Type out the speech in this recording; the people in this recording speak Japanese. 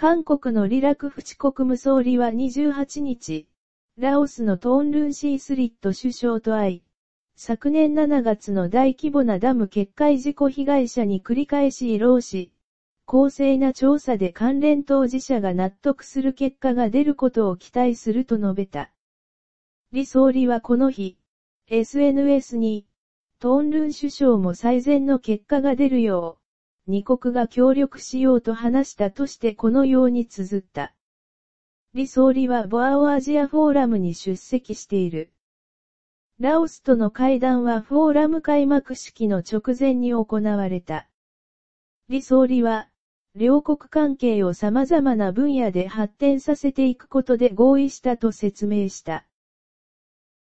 韓国のリラクフチ国務総理は28日、ラオスのトーンルンシースリット首相と会い、昨年7月の大規模なダム決壊事故被害者に繰り返し慰労し、公正な調査で関連当事者が納得する結果が出ることを期待すると述べた。李総理はこの日、SNS に、トーンルン首相も最善の結果が出るよう、二国が協力しようと話したとしてこのように綴った。李総理はボアオアジアフォーラムに出席している。ラオスとの会談はフォーラム開幕式の直前に行われた。李総理は、両国関係を様々な分野で発展させていくことで合意したと説明した。